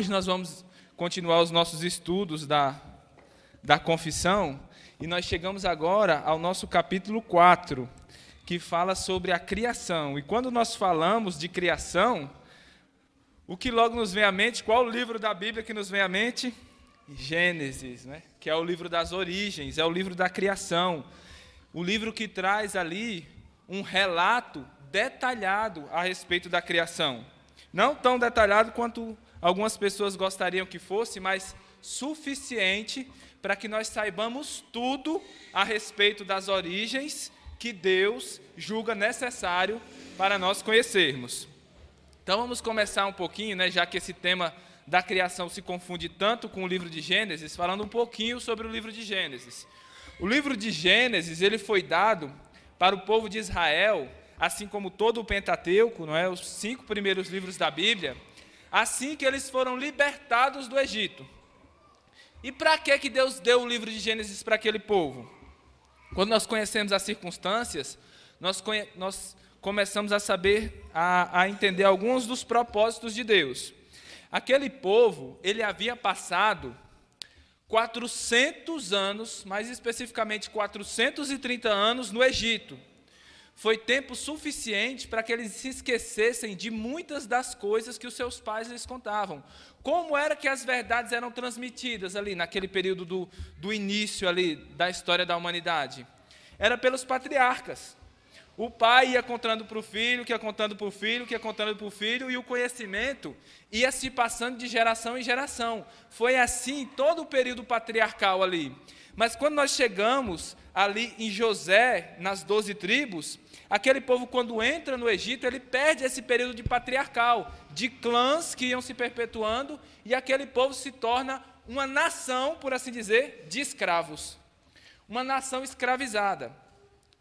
hoje nós vamos continuar os nossos estudos da, da confissão e nós chegamos agora ao nosso capítulo 4, que fala sobre a criação. E quando nós falamos de criação, o que logo nos vem à mente, qual o livro da Bíblia que nos vem à mente? Gênesis, né? que é o livro das origens, é o livro da criação. O livro que traz ali um relato detalhado a respeito da criação. Não tão detalhado quanto algumas pessoas gostariam que fosse, mas suficiente para que nós saibamos tudo a respeito das origens que Deus julga necessário para nós conhecermos. Então vamos começar um pouquinho, né, já que esse tema da criação se confunde tanto com o livro de Gênesis, falando um pouquinho sobre o livro de Gênesis. O livro de Gênesis, ele foi dado para o povo de Israel, assim como todo o Pentateuco, não é, os cinco primeiros livros da Bíblia, assim que eles foram libertados do Egito. E para que, que Deus deu o livro de Gênesis para aquele povo? Quando nós conhecemos as circunstâncias, nós, conhe... nós começamos a saber, a, a entender alguns dos propósitos de Deus. Aquele povo, ele havia passado 400 anos, mais especificamente 430 anos, no Egito, foi tempo suficiente para que eles se esquecessem de muitas das coisas que os seus pais lhes contavam. Como era que as verdades eram transmitidas ali, naquele período do, do início ali da história da humanidade? Era pelos patriarcas. O pai ia contando para o filho, que ia contando para o filho, que ia contando para o filho, e o conhecimento ia se passando de geração em geração. Foi assim todo o período patriarcal ali. Mas quando nós chegamos ali em José, nas doze tribos, aquele povo, quando entra no Egito, ele perde esse período de patriarcal, de clãs que iam se perpetuando, e aquele povo se torna uma nação, por assim dizer, de escravos. Uma nação escravizada.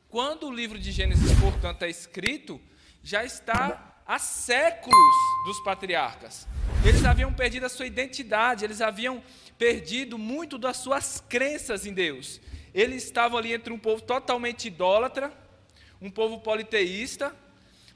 Quando o livro de Gênesis, portanto, é escrito, já está há séculos dos patriarcas. Eles haviam perdido a sua identidade, eles haviam perdido muito das suas crenças em Deus. Eles estavam ali entre um povo totalmente idólatra, um povo politeísta,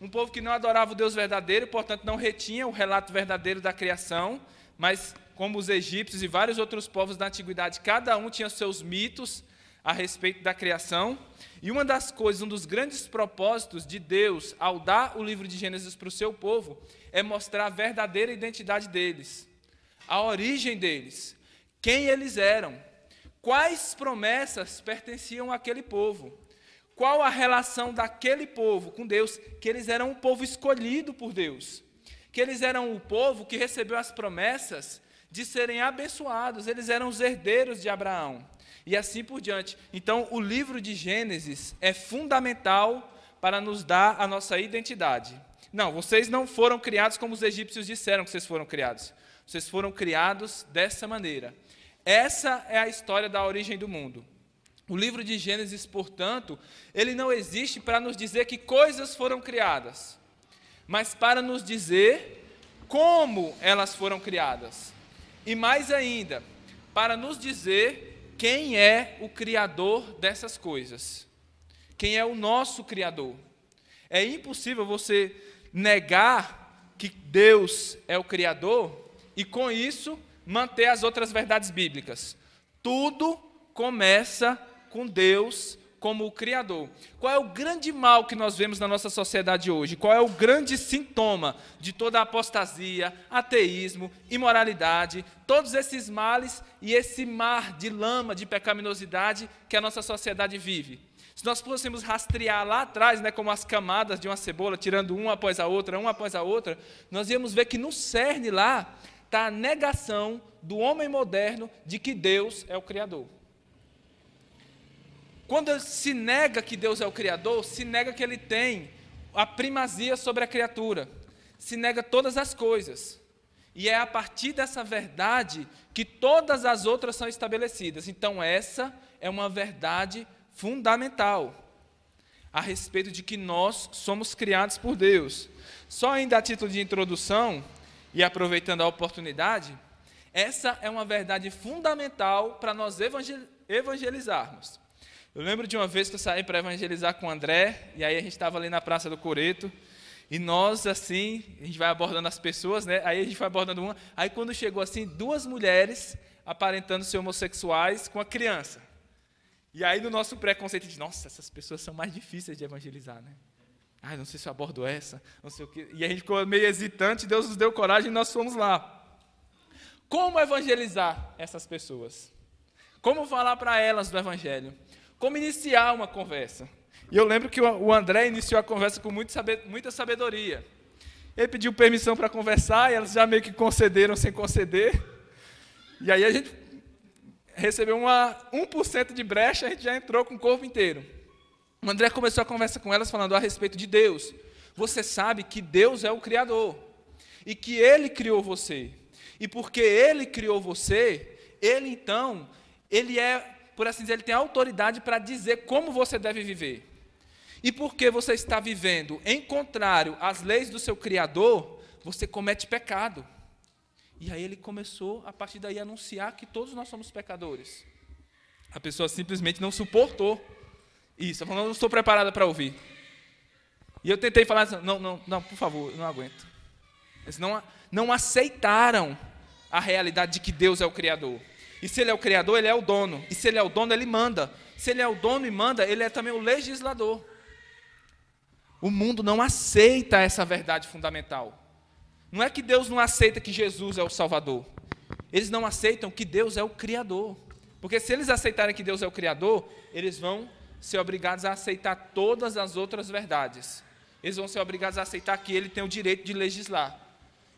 um povo que não adorava o Deus verdadeiro, portanto não retinha o relato verdadeiro da criação, mas como os egípcios e vários outros povos da antiguidade, cada um tinha seus mitos a respeito da criação. E uma das coisas, um dos grandes propósitos de Deus ao dar o livro de Gênesis para o seu povo é mostrar a verdadeira identidade deles, a origem deles, quem eles eram, quais promessas pertenciam àquele povo, qual a relação daquele povo com Deus, que eles eram um povo escolhido por Deus, que eles eram o povo que recebeu as promessas de serem abençoados, eles eram os herdeiros de Abraão. E assim por diante. Então, o livro de Gênesis é fundamental para nos dar a nossa identidade. Não, vocês não foram criados como os egípcios disseram que vocês foram criados. Vocês foram criados dessa maneira. Essa é a história da origem do mundo. O livro de Gênesis, portanto, ele não existe para nos dizer que coisas foram criadas, mas para nos dizer como elas foram criadas. E mais ainda, para nos dizer quem é o criador dessas coisas. Quem é o nosso criador? É impossível você negar que Deus é o criador e, com isso, manter as outras verdades bíblicas. Tudo começa com Deus como o Criador. Qual é o grande mal que nós vemos na nossa sociedade hoje? Qual é o grande sintoma de toda a apostasia, ateísmo, imoralidade, todos esses males e esse mar de lama de pecaminosidade que a nossa sociedade vive? Se nós fôssemos rastrear lá atrás, né, como as camadas de uma cebola, tirando uma após a outra, uma após a outra, nós íamos ver que no cerne lá está a negação do homem moderno de que Deus é o Criador. Quando se nega que Deus é o Criador, se nega que Ele tem a primazia sobre a criatura, se nega todas as coisas. E é a partir dessa verdade que todas as outras são estabelecidas. Então, essa é uma verdade fundamental a respeito de que nós somos criados por Deus. Só ainda a título de introdução, e aproveitando a oportunidade, essa é uma verdade fundamental para nós evangelizarmos. Eu lembro de uma vez que eu saí para evangelizar com o André, e aí a gente estava ali na Praça do Coreto, e nós, assim, a gente vai abordando as pessoas, né? Aí a gente vai abordando uma. Aí quando chegou assim, duas mulheres aparentando ser homossexuais com a criança. E aí no nosso preconceito de, nossa, essas pessoas são mais difíceis de evangelizar, né? Ai, não sei se eu abordo essa, não sei o quê. E a gente ficou meio hesitante, Deus nos deu coragem e nós fomos lá. Como evangelizar essas pessoas? Como falar para elas do evangelho? Como iniciar uma conversa? E eu lembro que o André iniciou a conversa com muita sabedoria. Ele pediu permissão para conversar e elas já meio que concederam sem conceder. E aí a gente recebeu uma 1% de brecha, e a gente já entrou com o corpo inteiro. O André começou a conversa com elas falando a respeito de Deus. Você sabe que Deus é o Criador e que Ele criou você. E porque Ele criou você, Ele então, Ele é, por assim dizer, Ele tem autoridade para dizer como você deve viver. E porque você está vivendo em contrário às leis do seu Criador, você comete pecado. E aí ele começou, a partir daí, a anunciar que todos nós somos pecadores. A pessoa simplesmente não suportou. Isso, eu não estou preparada para ouvir. E eu tentei falar assim, não, não, não, por favor, eu não aguento. Eles não, não aceitaram a realidade de que Deus é o Criador. E se Ele é o Criador, Ele é o dono. E se Ele é o dono, Ele manda. Se Ele é o dono e manda, Ele é também o legislador. O mundo não aceita essa verdade fundamental. Não é que Deus não aceita que Jesus é o Salvador. Eles não aceitam que Deus é o Criador. Porque se eles aceitarem que Deus é o Criador, eles vão ser obrigados a aceitar todas as outras verdades. Eles vão ser obrigados a aceitar que ele tem o direito de legislar.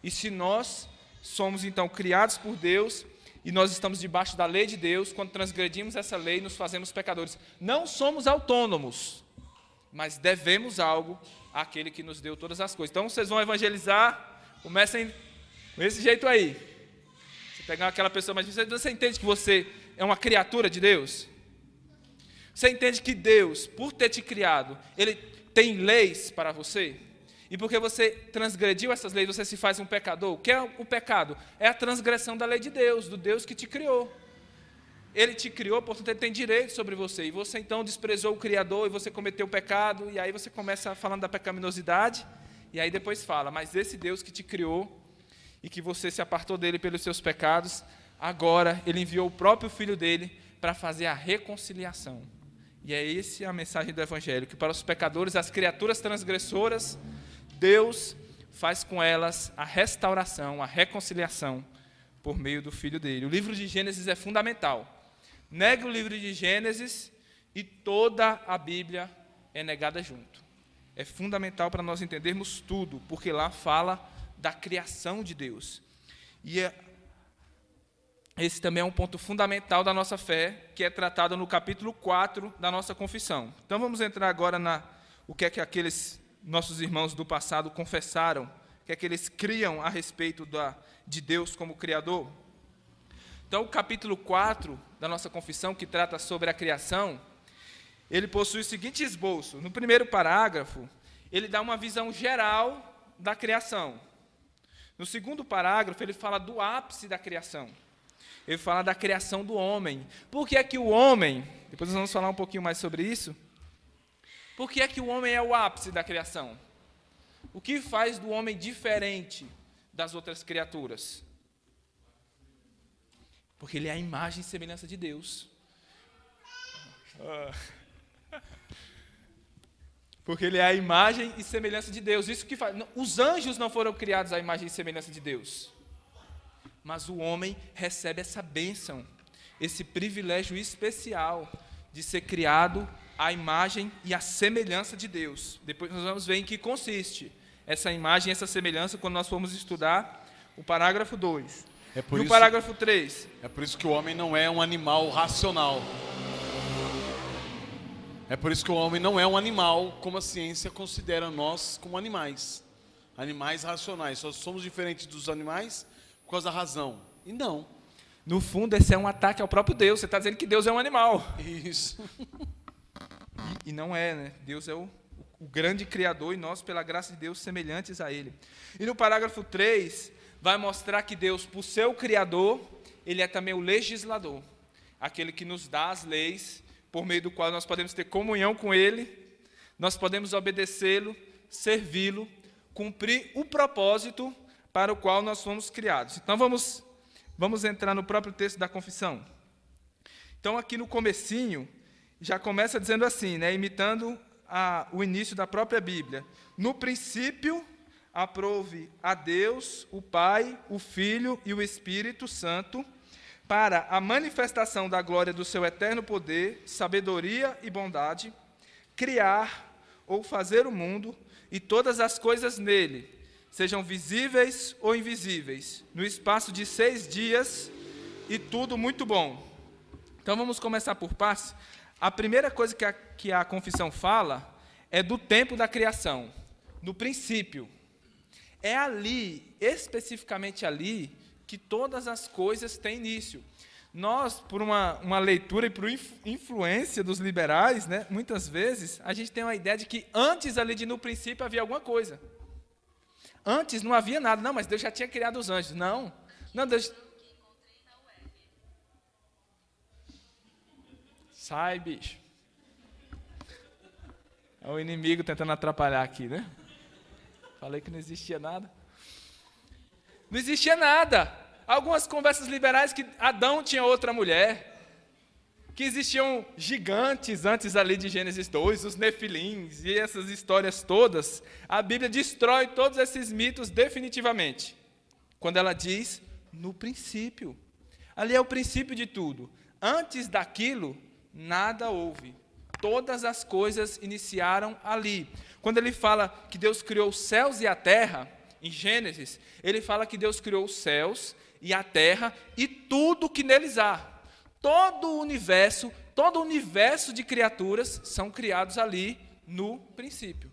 E se nós somos então criados por Deus e nós estamos debaixo da lei de Deus, quando transgredimos essa lei, nos fazemos pecadores. Não somos autônomos, mas devemos algo àquele que nos deu todas as coisas. Então vocês vão evangelizar, comecem esse jeito aí. Você pegar aquela pessoa, mas você entende que você é uma criatura de Deus? Você entende que Deus, por ter te criado, Ele tem leis para você? E porque você transgrediu essas leis, você se faz um pecador? O que é o pecado? É a transgressão da lei de Deus, do Deus que te criou. Ele te criou, portanto, ele tem direito sobre você. E você então desprezou o Criador e você cometeu o pecado. E aí você começa falando da pecaminosidade. E aí depois fala: Mas esse Deus que te criou e que você se apartou dele pelos seus pecados, agora ele enviou o próprio filho dele para fazer a reconciliação. E é essa a mensagem do Evangelho: que para os pecadores, as criaturas transgressoras, Deus faz com elas a restauração, a reconciliação por meio do Filho dele. O livro de Gênesis é fundamental. Nega o livro de Gênesis e toda a Bíblia é negada junto. É fundamental para nós entendermos tudo, porque lá fala da criação de Deus. E é esse também é um ponto fundamental da nossa fé, que é tratado no capítulo 4 da nossa confissão. Então vamos entrar agora na o que é que aqueles nossos irmãos do passado confessaram, o que é que eles criam a respeito da, de Deus como Criador. Então, o capítulo 4 da nossa confissão, que trata sobre a criação, ele possui o seguinte esboço: no primeiro parágrafo, ele dá uma visão geral da criação. No segundo parágrafo, ele fala do ápice da criação. Ele fala da criação do homem. Por que é que o homem, depois nós vamos falar um pouquinho mais sobre isso, por que é que o homem é o ápice da criação? O que faz do homem diferente das outras criaturas? Porque ele é a imagem e semelhança de Deus. Porque ele é a imagem e semelhança de Deus. Isso que faz. Os anjos não foram criados à imagem e semelhança de Deus mas o homem recebe essa bênção, esse privilégio especial de ser criado à imagem e à semelhança de Deus. Depois nós vamos ver em que consiste essa imagem, essa semelhança, quando nós formos estudar o parágrafo 2. É e isso, o parágrafo 3. É por isso que o homem não é um animal racional. É por isso que o homem não é um animal, como a ciência considera nós como animais. Animais racionais. Só somos diferentes dos animais por causa da razão. E não. No fundo, esse é um ataque ao próprio Deus. Você está dizendo que Deus é um animal. Isso. e, e, não é, né? Deus é o, o grande Criador e nós, pela graça de Deus, semelhantes a Ele. E no parágrafo 3, vai mostrar que Deus, por ser o Criador, Ele é também o legislador aquele que nos dá as leis, por meio do qual nós podemos ter comunhão com Ele, nós podemos obedecê-lo, servi-lo, cumprir o propósito para o qual nós fomos criados. Então vamos vamos entrar no próprio texto da confissão. Então aqui no comecinho já começa dizendo assim, né, imitando a, o início da própria Bíblia. No princípio aprove a Deus, o Pai, o Filho e o Espírito Santo para a manifestação da glória do seu eterno poder, sabedoria e bondade, criar ou fazer o mundo e todas as coisas nele, sejam visíveis ou invisíveis, no espaço de seis dias, e tudo muito bom. Então vamos começar por partes. A primeira coisa que a, que a confissão fala é do tempo da criação, no princípio. É ali, especificamente ali, que todas as coisas têm início. Nós, por uma, uma leitura e por influência dos liberais, né, muitas vezes, a gente tem uma ideia de que antes ali de no princípio havia alguma coisa. Antes não havia nada. Não, mas Deus já tinha criado os anjos. Não. Não, Deus. Sai, bicho. É o inimigo tentando atrapalhar aqui, né? Falei que não existia nada. Não existia nada. Algumas conversas liberais que Adão tinha outra mulher que existiam gigantes antes ali de Gênesis 2, os nefilins e essas histórias todas, a Bíblia destrói todos esses mitos definitivamente. Quando ela diz no princípio. Ali é o princípio de tudo. Antes daquilo, nada houve. Todas as coisas iniciaram ali. Quando ele fala que Deus criou os céus e a terra, em Gênesis, ele fala que Deus criou os céus e a terra e tudo que neles há todo o universo, todo o universo de criaturas são criados ali no princípio.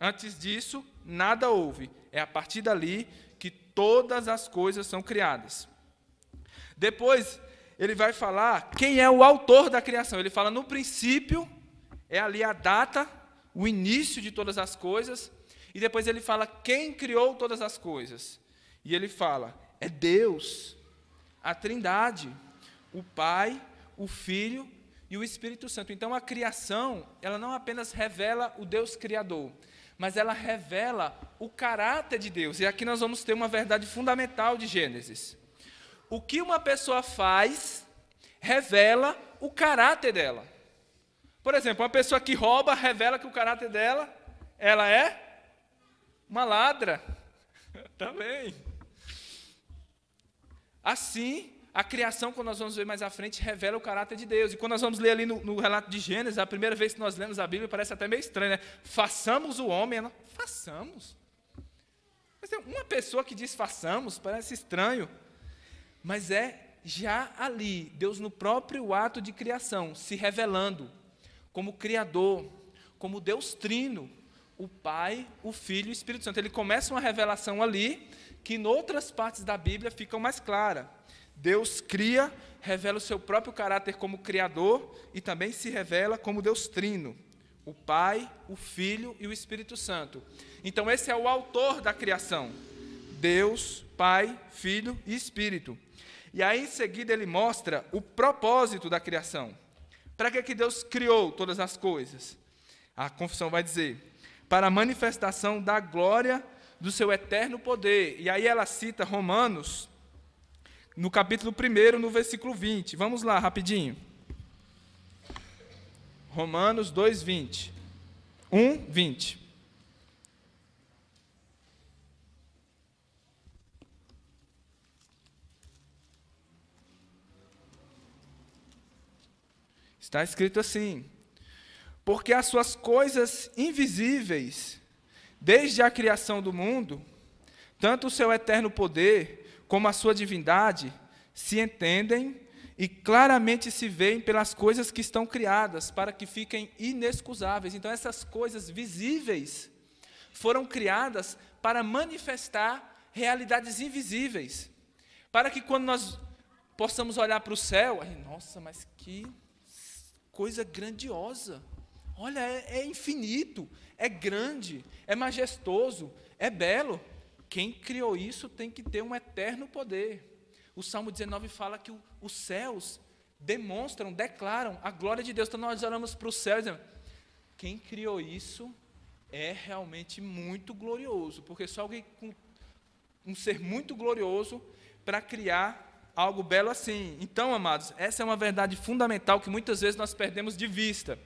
Antes disso, nada houve. É a partir dali que todas as coisas são criadas. Depois, ele vai falar quem é o autor da criação. Ele fala no princípio, é ali a data, o início de todas as coisas. E depois ele fala quem criou todas as coisas. E ele fala, é Deus, a Trindade o Pai, o Filho e o Espírito Santo. Então a criação, ela não apenas revela o Deus criador, mas ela revela o caráter de Deus. E aqui nós vamos ter uma verdade fundamental de Gênesis. O que uma pessoa faz revela o caráter dela. Por exemplo, uma pessoa que rouba revela que o caráter dela, ela é uma ladra. Também. assim, a criação, quando nós vamos ver mais à frente, revela o caráter de Deus. E quando nós vamos ler ali no, no relato de Gênesis, a primeira vez que nós lemos a Bíblia, parece até meio estranho, né? Façamos o homem. Não, façamos. Mas tem uma pessoa que diz façamos, parece estranho. Mas é já ali, Deus no próprio ato de criação, se revelando como Criador, como Deus Trino, o Pai, o Filho e o Espírito Santo. Ele começa uma revelação ali que, em outras partes da Bíblia, ficam mais claras. Deus cria, revela o seu próprio caráter como Criador e também se revela como Deus Trino, o Pai, o Filho e o Espírito Santo. Então, esse é o autor da criação: Deus, Pai, Filho e Espírito. E aí, em seguida, ele mostra o propósito da criação. Para que, que Deus criou todas as coisas? A confissão vai dizer: para a manifestação da glória do seu eterno poder. E aí ela cita Romanos no capítulo 1, no versículo 20. Vamos lá, rapidinho. Romanos 2, 20. 1, 20. Está escrito assim: Porque as suas coisas invisíveis, desde a criação do mundo, tanto o seu eterno poder como a sua divindade, se entendem e claramente se veem pelas coisas que estão criadas, para que fiquem inexcusáveis. Então, essas coisas visíveis foram criadas para manifestar realidades invisíveis. Para que quando nós possamos olhar para o céu, aí, nossa, mas que coisa grandiosa! Olha, é, é infinito, é grande, é majestoso, é belo. Quem criou isso tem que ter um eterno poder. O Salmo 19 fala que o, os céus demonstram, declaram a glória de Deus. Então nós olhamos para o céu e dizemos: quem criou isso é realmente muito glorioso, porque só alguém com um ser muito glorioso para criar algo belo assim. Então, amados, essa é uma verdade fundamental que muitas vezes nós perdemos de vista.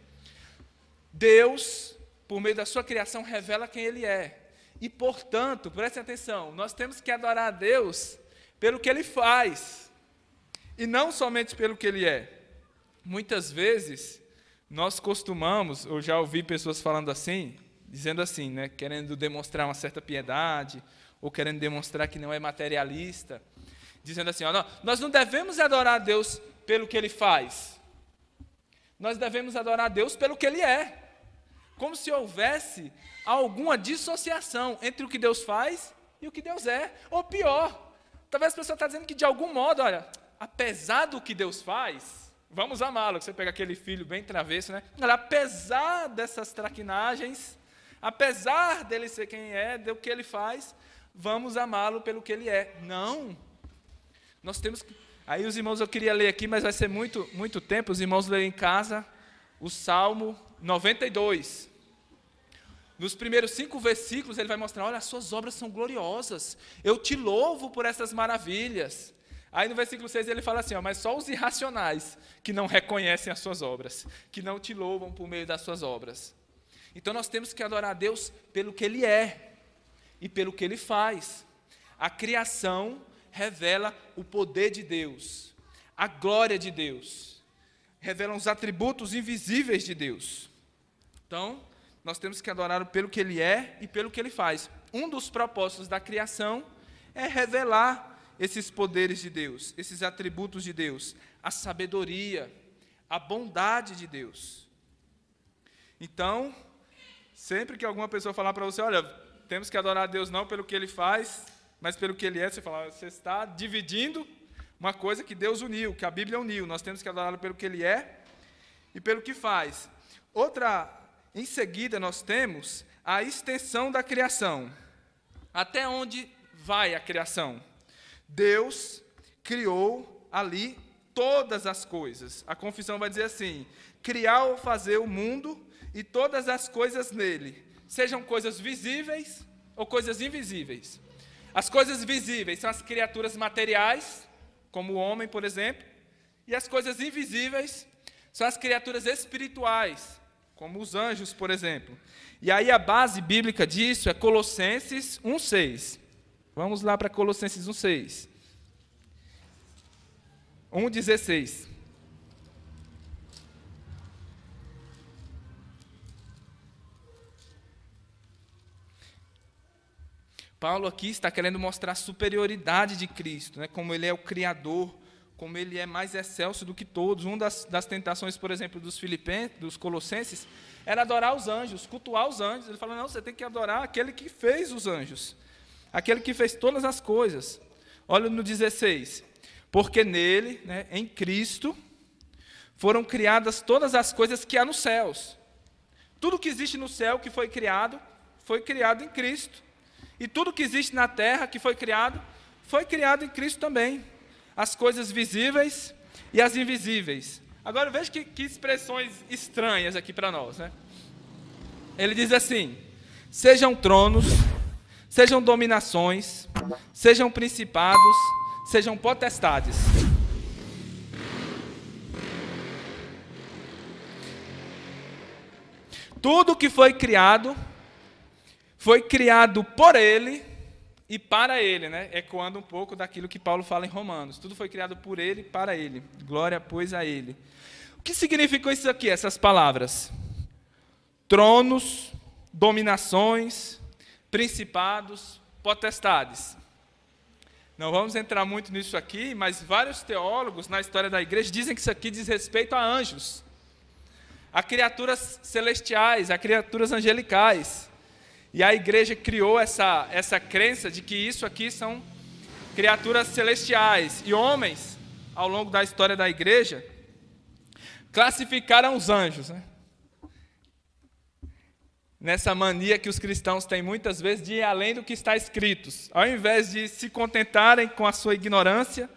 Deus, por meio da sua criação, revela quem ele é. E, portanto, prestem atenção, nós temos que adorar a Deus pelo que Ele faz, e não somente pelo que Ele é. Muitas vezes, nós costumamos, eu já ouvi pessoas falando assim, dizendo assim, né, querendo demonstrar uma certa piedade, ou querendo demonstrar que não é materialista, dizendo assim: ó, não, nós não devemos adorar a Deus pelo que Ele faz, nós devemos adorar a Deus pelo que Ele é como se houvesse alguma dissociação entre o que Deus faz e o que Deus é. Ou pior, talvez a pessoa está dizendo que de algum modo, olha, apesar do que Deus faz, vamos amá-lo. Você pega aquele filho bem travesso, né? Olha, apesar dessas traquinagens, apesar dele ser quem é, do que ele faz, vamos amá-lo pelo que ele é. Não. Nós temos que. Aí os irmãos, eu queria ler aqui, mas vai ser muito, muito tempo. Os irmãos lerem em casa o Salmo 92. Nos primeiros cinco versículos, ele vai mostrar: olha, as suas obras são gloriosas, eu te louvo por essas maravilhas. Aí no versículo 6 ele fala assim: ó, mas só os irracionais que não reconhecem as suas obras, que não te louvam por meio das suas obras. Então nós temos que adorar a Deus pelo que Ele é e pelo que Ele faz. A criação revela o poder de Deus, a glória de Deus, revelam os atributos invisíveis de Deus. Então, nós temos que adorar pelo que ele é e pelo que ele faz. Um dos propósitos da criação é revelar esses poderes de Deus, esses atributos de Deus, a sabedoria, a bondade de Deus. Então, sempre que alguma pessoa falar para você, olha, temos que adorar a Deus não pelo que ele faz, mas pelo que ele é, você fala, você está dividindo uma coisa que Deus uniu, que a Bíblia uniu. Nós temos que adorá-lo pelo que ele é e pelo que faz. Outra em seguida, nós temos a extensão da criação. Até onde vai a criação? Deus criou ali todas as coisas. A confissão vai dizer assim: criar ou fazer o mundo e todas as coisas nele, sejam coisas visíveis ou coisas invisíveis. As coisas visíveis são as criaturas materiais, como o homem, por exemplo, e as coisas invisíveis são as criaturas espirituais, como os anjos, por exemplo. E aí a base bíblica disso é Colossenses 1:6. Vamos lá para Colossenses 1:6. 1:16. Paulo aqui está querendo mostrar a superioridade de Cristo, né? como ele é o Criador como ele é mais excelso do que todos. Uma das, das tentações, por exemplo, dos filipenses, dos colossenses, era adorar os anjos, cultuar os anjos. Ele falou, não, você tem que adorar aquele que fez os anjos, aquele que fez todas as coisas. Olha no 16, porque nele, né, em Cristo, foram criadas todas as coisas que há nos céus. Tudo que existe no céu que foi criado, foi criado em Cristo. E tudo que existe na terra que foi criado, foi criado em Cristo também as coisas visíveis e as invisíveis. Agora veja que, que expressões estranhas aqui para nós. Né? Ele diz assim: sejam tronos, sejam dominações, sejam principados, sejam potestades. Tudo que foi criado foi criado por ele e para ele, né? ecoando um pouco daquilo que Paulo fala em Romanos. Tudo foi criado por ele e para ele. Glória, pois, a ele. O que significam isso aqui, essas palavras? Tronos, dominações, principados, potestades. Não vamos entrar muito nisso aqui, mas vários teólogos na história da igreja dizem que isso aqui diz respeito a anjos, a criaturas celestiais, a criaturas angelicais. E a igreja criou essa, essa crença de que isso aqui são criaturas celestiais. E homens, ao longo da história da igreja, classificaram os anjos. Né? Nessa mania que os cristãos têm muitas vezes de ir além do que está escrito. Ao invés de se contentarem com a sua ignorância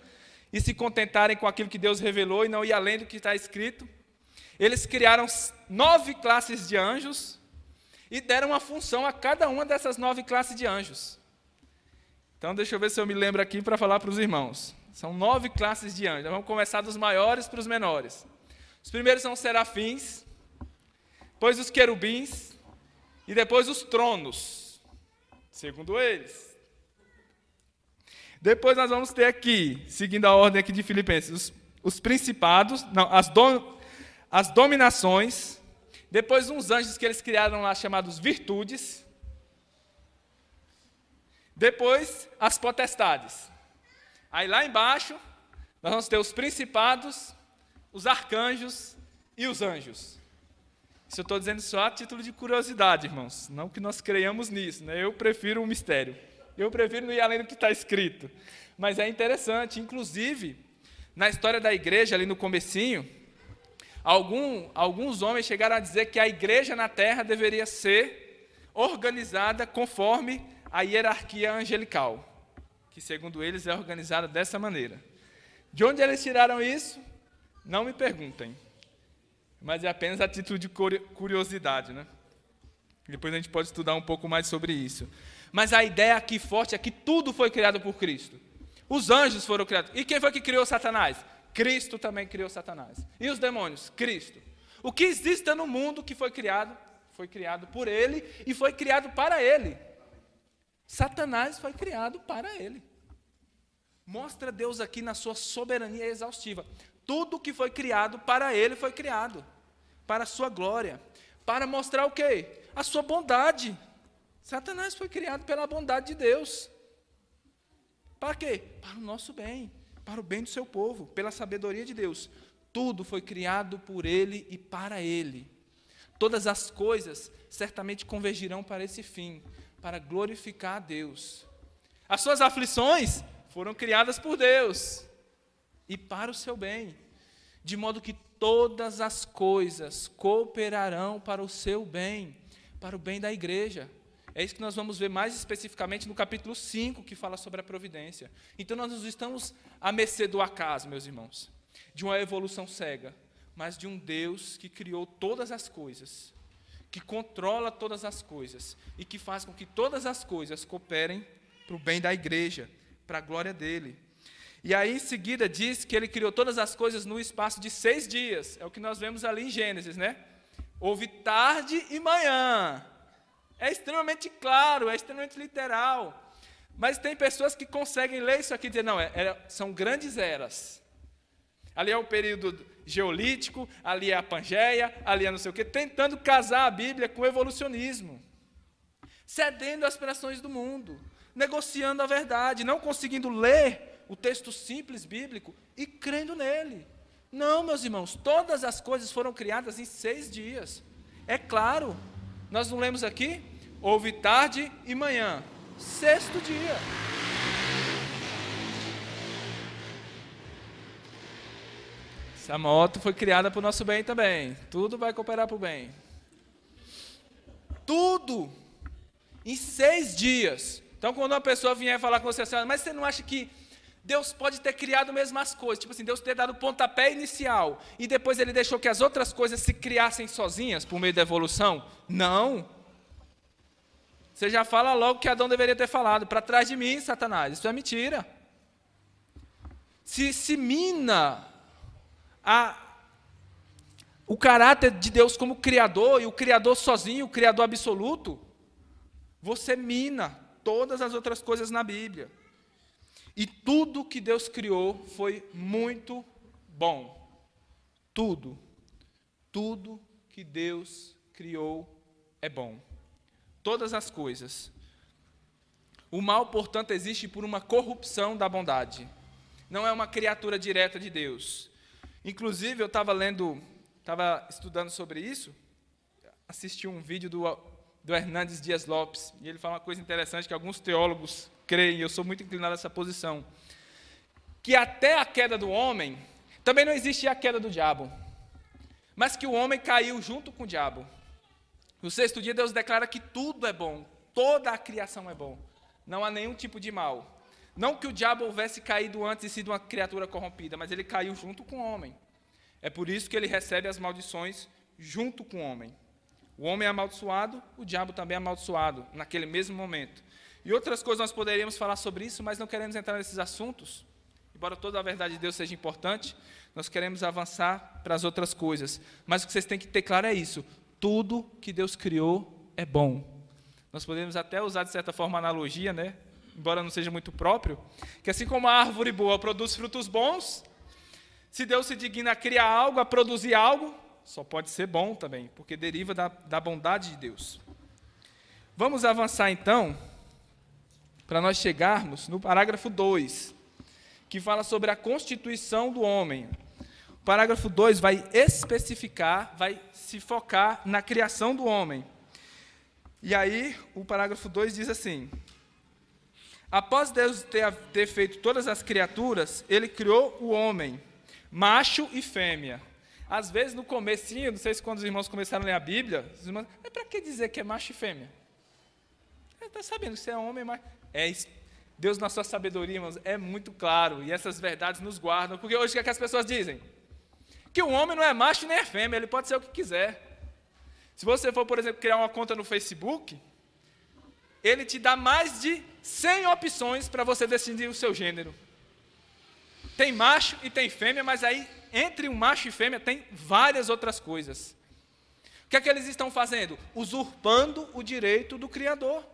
e se contentarem com aquilo que Deus revelou e não ir além do que está escrito, eles criaram nove classes de anjos e deram uma função a cada uma dessas nove classes de anjos. Então, deixa eu ver se eu me lembro aqui para falar para os irmãos. São nove classes de anjos. Vamos começar dos maiores para os menores. Os primeiros são os serafins, depois os querubins e depois os tronos, segundo eles. Depois nós vamos ter aqui, seguindo a ordem aqui de Filipenses, os, os principados, não, as, do, as dominações, depois, uns anjos que eles criaram lá, chamados virtudes. Depois, as potestades. Aí, lá embaixo, nós vamos ter os principados, os arcanjos e os anjos. Isso eu estou dizendo só a título de curiosidade, irmãos. Não que nós creiamos nisso, né? eu prefiro o um mistério. Eu prefiro não ir além do que está escrito. Mas é interessante, inclusive, na história da igreja, ali no comecinho, Algum, alguns homens chegaram a dizer que a igreja na terra deveria ser organizada conforme a hierarquia angelical, que segundo eles é organizada dessa maneira. De onde eles tiraram isso? Não me perguntem. Mas é apenas atitude de curiosidade, né? Depois a gente pode estudar um pouco mais sobre isso. Mas a ideia aqui forte é que tudo foi criado por Cristo. Os anjos foram criados. E quem foi que criou Satanás? Cristo também criou Satanás. E os demônios? Cristo. O que existe no mundo que foi criado, foi criado por ele e foi criado para ele. Satanás foi criado para ele. Mostra Deus aqui na sua soberania exaustiva. Tudo que foi criado para ele foi criado para a sua glória, para mostrar o quê? A sua bondade. Satanás foi criado pela bondade de Deus. Para quê? Para o nosso bem para o bem do seu povo, pela sabedoria de Deus. Tudo foi criado por ele e para ele. Todas as coisas certamente convergirão para esse fim, para glorificar a Deus. As suas aflições foram criadas por Deus e para o seu bem, de modo que todas as coisas cooperarão para o seu bem, para o bem da igreja. É isso que nós vamos ver mais especificamente no capítulo 5, que fala sobre a providência. Então nós estamos à mercê do acaso, meus irmãos, de uma evolução cega, mas de um Deus que criou todas as coisas, que controla todas as coisas e que faz com que todas as coisas cooperem para o bem da igreja, para a glória dele. E aí, em seguida, diz que ele criou todas as coisas no espaço de seis dias. É o que nós vemos ali em Gênesis, né? Houve tarde e manhã. É extremamente claro, é extremamente literal. Mas tem pessoas que conseguem ler isso aqui e dizer, não, é, é, são grandes eras. Ali é o período geolítico, ali é a Pangeia, ali é não sei o quê, tentando casar a Bíblia com o evolucionismo. Cedendo às pressões do mundo, negociando a verdade, não conseguindo ler o texto simples bíblico e crendo nele. Não, meus irmãos, todas as coisas foram criadas em seis dias. É claro, nós não lemos aqui? Houve tarde e manhã, sexto dia. Essa moto foi criada para o nosso bem também. Tudo vai cooperar para o bem. Tudo em seis dias. Então, quando uma pessoa vier falar com você assim, mas você não acha que Deus pode ter criado mesmo as coisas, tipo assim, Deus ter dado o pontapé inicial e depois ele deixou que as outras coisas se criassem sozinhas por meio da evolução? Não. Você já fala logo que Adão deveria ter falado: para trás de mim, Satanás. Isso é mentira. Se, se mina a, o caráter de Deus como Criador e o Criador sozinho, o Criador absoluto, você mina todas as outras coisas na Bíblia. E tudo que Deus criou foi muito bom. Tudo. Tudo que Deus criou é bom. Todas as coisas. O mal, portanto, existe por uma corrupção da bondade. Não é uma criatura direta de Deus. Inclusive, eu estava lendo, estava estudando sobre isso, assisti um vídeo do, do Hernandes Dias Lopes, e ele fala uma coisa interessante que alguns teólogos creem, eu sou muito inclinado a essa posição, que até a queda do homem, também não existia a queda do diabo, mas que o homem caiu junto com o diabo. No sexto dia, Deus declara que tudo é bom, toda a criação é bom, não há nenhum tipo de mal. Não que o diabo houvesse caído antes e sido uma criatura corrompida, mas ele caiu junto com o homem. É por isso que ele recebe as maldições junto com o homem. O homem é amaldiçoado, o diabo também é amaldiçoado, naquele mesmo momento. E outras coisas nós poderíamos falar sobre isso, mas não queremos entrar nesses assuntos. Embora toda a verdade de Deus seja importante, nós queremos avançar para as outras coisas. Mas o que vocês têm que ter claro é isso: tudo que Deus criou é bom. Nós podemos até usar de certa forma analogia, né? Embora não seja muito próprio, que assim como a árvore boa produz frutos bons, se Deus se digna a criar algo, a produzir algo, só pode ser bom também, porque deriva da, da bondade de Deus. Vamos avançar então para nós chegarmos no parágrafo 2, que fala sobre a constituição do homem. O parágrafo 2 vai especificar, vai se focar na criação do homem. E aí, o parágrafo 2 diz assim: Após Deus ter, ter feito todas as criaturas, ele criou o homem, macho e fêmea. Às vezes, no comecinho, não sei se quando os irmãos começaram a ler a Bíblia, os irmãos, mas é para que dizer que é macho e fêmea? está é, sabendo que você é homem, mas é, Deus, na sua sabedoria, irmãos, é muito claro. E essas verdades nos guardam. Porque hoje o que, é que as pessoas dizem? Que o homem não é macho nem é fêmea, ele pode ser o que quiser. Se você for, por exemplo, criar uma conta no Facebook, ele te dá mais de 100 opções para você decidir o seu gênero. Tem macho e tem fêmea, mas aí entre um macho e fêmea tem várias outras coisas. O que é que eles estão fazendo? Usurpando o direito do Criador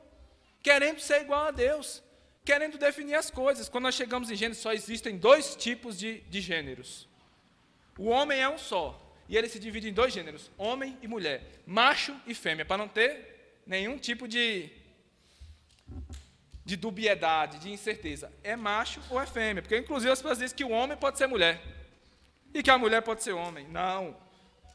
querendo ser igual a Deus, querendo definir as coisas. Quando nós chegamos em gênero, só existem dois tipos de, de gêneros. O homem é um só, e ele se divide em dois gêneros, homem e mulher, macho e fêmea, para não ter nenhum tipo de, de dubiedade, de incerteza. É macho ou é fêmea? Porque, inclusive, as pessoas dizem que o homem pode ser mulher e que a mulher pode ser homem. Não.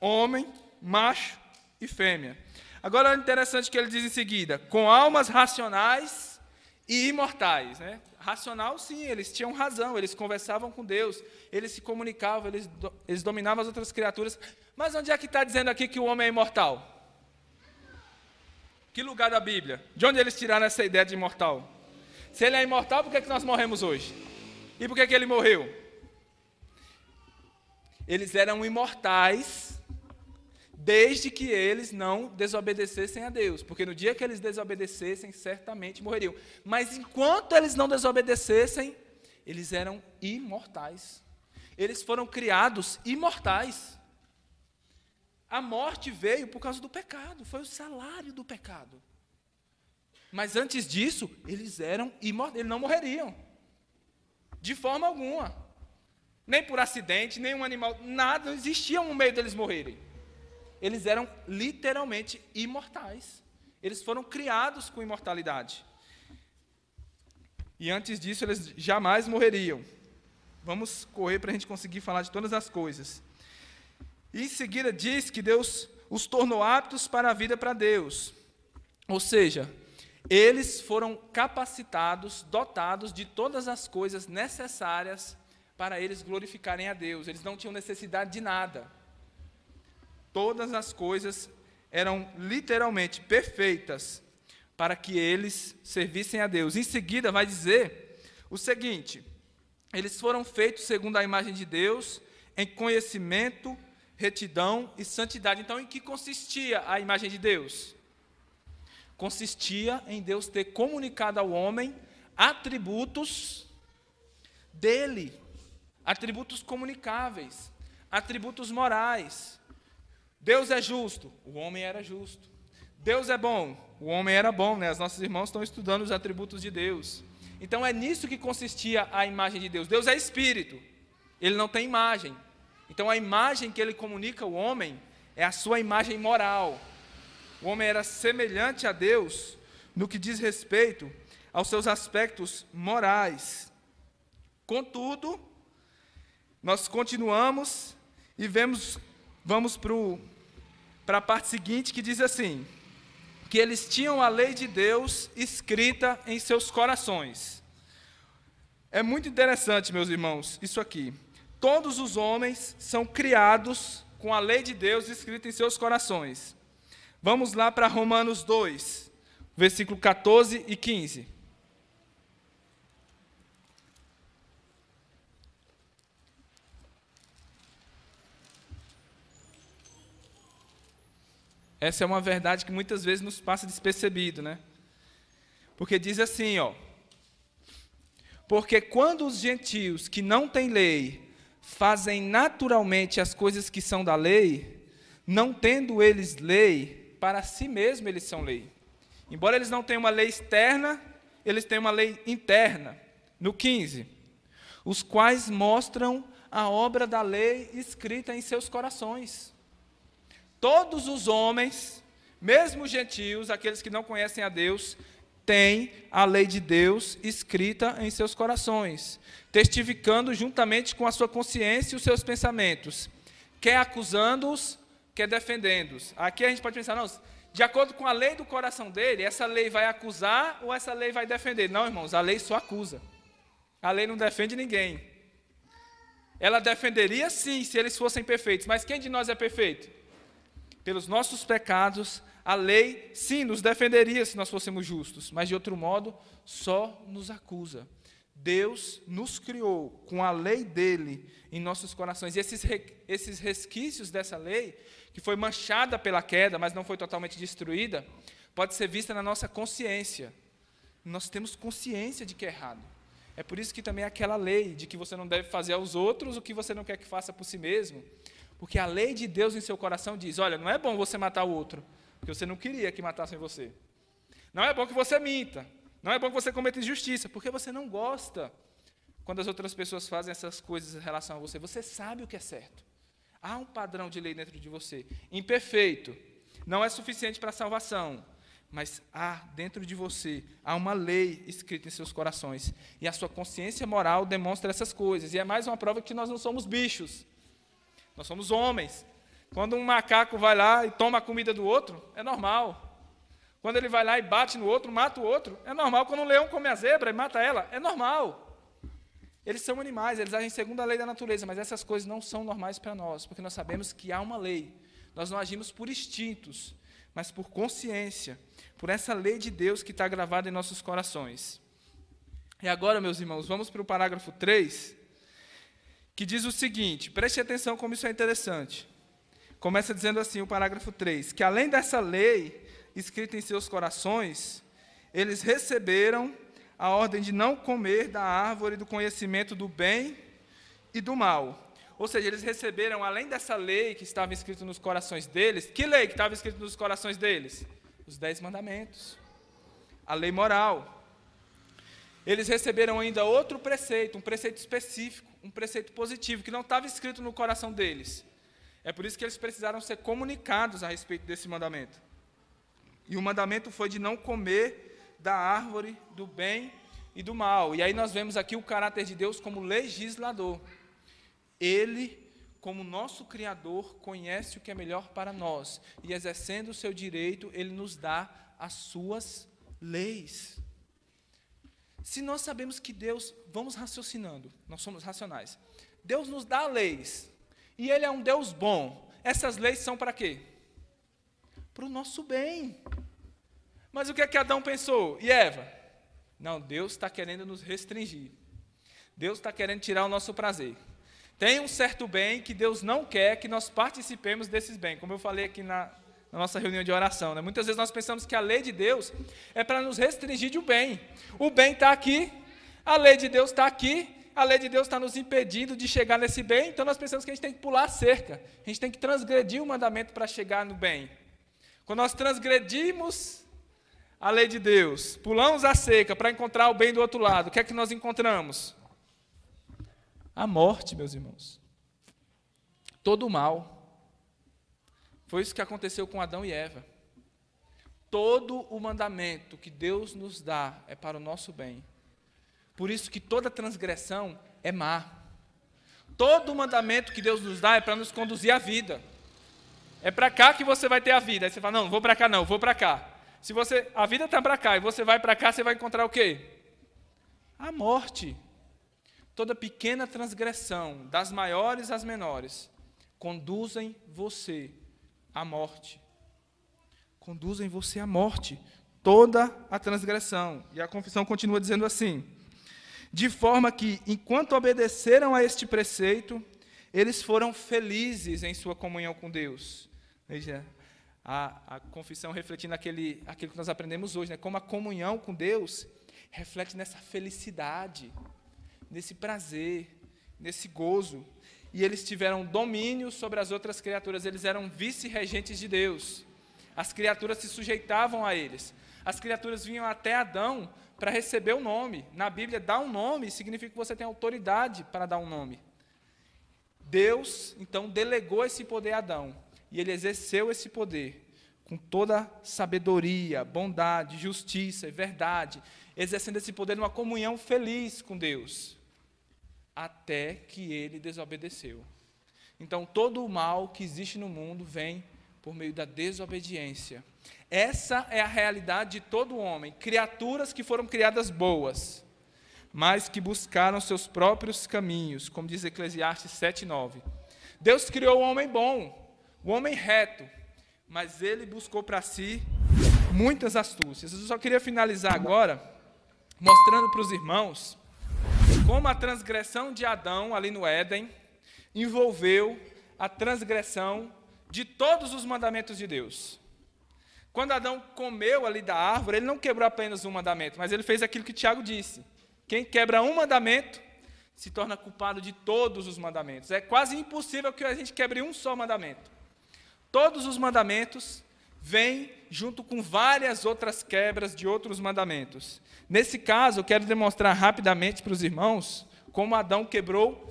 Homem, macho e fêmea. Agora é interessante que ele diz em seguida: com almas racionais e imortais. Né? Racional, sim, eles tinham razão, eles conversavam com Deus, eles se comunicavam, eles, do, eles dominavam as outras criaturas. Mas onde é que está dizendo aqui que o homem é imortal? Que lugar da Bíblia? De onde eles tiraram essa ideia de imortal? Se ele é imortal, por que, é que nós morremos hoje? E por que, é que ele morreu? Eles eram imortais desde que eles não desobedecessem a Deus, porque no dia que eles desobedecessem, certamente morreriam. Mas enquanto eles não desobedecessem, eles eram imortais. Eles foram criados imortais. A morte veio por causa do pecado, foi o salário do pecado. Mas antes disso, eles eram imortais, eles não morreriam. De forma alguma. Nem por acidente, nem um animal, nada, não existia um meio deles morrerem eles eram literalmente imortais. Eles foram criados com imortalidade. E antes disso, eles jamais morreriam. Vamos correr para a gente conseguir falar de todas as coisas. E em seguida diz que Deus os tornou aptos para a vida para Deus. Ou seja, eles foram capacitados, dotados de todas as coisas necessárias para eles glorificarem a Deus. Eles não tinham necessidade de nada todas as coisas eram literalmente perfeitas para que eles servissem a Deus. Em seguida, vai dizer o seguinte: eles foram feitos segundo a imagem de Deus, em conhecimento, retidão e santidade. Então, em que consistia a imagem de Deus? Consistia em Deus ter comunicado ao homem atributos dele, atributos comunicáveis, atributos morais, Deus é justo, o homem era justo. Deus é bom, o homem era bom, né? As nossas irmãs estão estudando os atributos de Deus. Então é nisso que consistia a imagem de Deus. Deus é espírito. Ele não tem imagem. Então a imagem que ele comunica ao homem é a sua imagem moral. O homem era semelhante a Deus no que diz respeito aos seus aspectos morais. Contudo, nós continuamos e vemos vamos para a parte seguinte que diz assim: que eles tinham a lei de Deus escrita em seus corações. É muito interessante, meus irmãos, isso aqui. Todos os homens são criados com a lei de Deus escrita em seus corações. Vamos lá para Romanos 2, versículo 14 e 15. Essa é uma verdade que muitas vezes nos passa despercebido, né? Porque diz assim, ó: Porque quando os gentios que não têm lei fazem naturalmente as coisas que são da lei, não tendo eles lei, para si mesmos eles são lei. Embora eles não tenham uma lei externa, eles têm uma lei interna. No 15, os quais mostram a obra da lei escrita em seus corações Todos os homens, mesmo gentios, aqueles que não conhecem a Deus, têm a lei de Deus escrita em seus corações, testificando juntamente com a sua consciência e os seus pensamentos, quer acusando-os, quer defendendo-os. Aqui a gente pode pensar, não, de acordo com a lei do coração dele, essa lei vai acusar ou essa lei vai defender? Não, irmãos, a lei só acusa. A lei não defende ninguém. Ela defenderia sim se eles fossem perfeitos, mas quem de nós é perfeito? pelos nossos pecados, a lei sim nos defenderia se nós fôssemos justos, mas de outro modo só nos acusa. Deus nos criou com a lei dele em nossos corações. E esses, esses resquícios dessa lei, que foi manchada pela queda, mas não foi totalmente destruída, pode ser vista na nossa consciência. Nós temos consciência de que é errado. É por isso que também é aquela lei de que você não deve fazer aos outros o que você não quer que faça por si mesmo, porque a lei de Deus em seu coração diz: olha, não é bom você matar o outro, porque você não queria que matassem você. Não é bom que você minta. Não é bom que você cometa injustiça, porque você não gosta quando as outras pessoas fazem essas coisas em relação a você. Você sabe o que é certo. Há um padrão de lei dentro de você, imperfeito. Não é suficiente para a salvação, mas há dentro de você há uma lei escrita em seus corações e a sua consciência moral demonstra essas coisas. E é mais uma prova que nós não somos bichos. Nós somos homens. Quando um macaco vai lá e toma a comida do outro, é normal. Quando ele vai lá e bate no outro, mata o outro, é normal. Quando um leão come a zebra e mata ela, é normal. Eles são animais, eles agem segundo a lei da natureza, mas essas coisas não são normais para nós, porque nós sabemos que há uma lei. Nós não agimos por instintos, mas por consciência, por essa lei de Deus que está gravada em nossos corações. E agora, meus irmãos, vamos para o parágrafo 3, que diz o seguinte: preste atenção como isso é interessante. Começa dizendo assim o parágrafo 3: que além dessa lei escrita em seus corações, eles receberam a ordem de não comer da árvore do conhecimento do bem e do mal. Ou seja, eles receberam, além dessa lei que estava escrita nos corações deles, que lei que estava escrita nos corações deles? Os dez mandamentos, a lei moral eles receberam ainda outro preceito, um preceito específico, um preceito positivo, que não estava escrito no coração deles. É por isso que eles precisaram ser comunicados a respeito desse mandamento. E o mandamento foi de não comer da árvore do bem e do mal. E aí nós vemos aqui o caráter de Deus como legislador. Ele como nosso Criador, conhece o que é melhor para nós e, exercendo o seu direito, ele nos dá as suas leis. Se nós sabemos que Deus, vamos raciocinando, nós somos racionais. Deus nos dá leis, e Ele é um Deus bom. Essas leis são para quê? Para o nosso bem. Mas o que é que Adão pensou? E Eva? Não, Deus está querendo nos restringir. Deus está querendo tirar o nosso prazer. Tem um certo bem que Deus não quer que nós participemos desses bens, como eu falei aqui na, na nossa reunião de oração. Né? Muitas vezes nós pensamos que a lei de Deus é para nos restringir de um bem. O bem está aqui, a lei de Deus está aqui, a lei de Deus está nos impedindo de chegar nesse bem, então nós pensamos que a gente tem que pular a cerca, a gente tem que transgredir o mandamento para chegar no bem. Quando nós transgredimos a lei de Deus, pulamos a cerca para encontrar o bem do outro lado, o que é que nós encontramos? A morte, meus irmãos. Todo o mal foi isso que aconteceu com Adão e Eva. Todo o mandamento que Deus nos dá é para o nosso bem. Por isso que toda transgressão é má. Todo o mandamento que Deus nos dá é para nos conduzir à vida. É para cá que você vai ter a vida. Aí você fala: "Não, vou para cá não, vou para cá". Se você a vida está para cá e você vai para cá, você vai encontrar o quê? A morte. Toda pequena transgressão, das maiores às menores, conduzem você à morte. Conduzem você à morte toda a transgressão. E a confissão continua dizendo assim: De forma que, enquanto obedeceram a este preceito, eles foram felizes em sua comunhão com Deus. Veja, a, a confissão refletindo aquele, aquilo que nós aprendemos hoje, né? como a comunhão com Deus reflete nessa felicidade, nesse prazer, nesse gozo e eles tiveram domínio sobre as outras criaturas, eles eram vice-regentes de Deus. As criaturas se sujeitavam a eles. As criaturas vinham até Adão para receber o nome. Na Bíblia, dar um nome significa que você tem autoridade para dar um nome. Deus, então, delegou esse poder a Adão. E ele exerceu esse poder com toda sabedoria, bondade, justiça e verdade, exercendo esse poder numa comunhão feliz com Deus até que ele desobedeceu. Então, todo o mal que existe no mundo vem por meio da desobediência. Essa é a realidade de todo homem, criaturas que foram criadas boas, mas que buscaram seus próprios caminhos, como diz Eclesiastes 7:9. Deus criou o homem bom, o homem reto, mas ele buscou para si muitas astúcias. Eu só queria finalizar agora mostrando para os irmãos como a transgressão de Adão ali no Éden envolveu a transgressão de todos os mandamentos de Deus. Quando Adão comeu ali da árvore, ele não quebrou apenas um mandamento, mas ele fez aquilo que Tiago disse: quem quebra um mandamento se torna culpado de todos os mandamentos. É quase impossível que a gente quebre um só mandamento. Todos os mandamentos vêm junto com várias outras quebras de outros mandamentos. Nesse caso, eu quero demonstrar rapidamente para os irmãos como Adão quebrou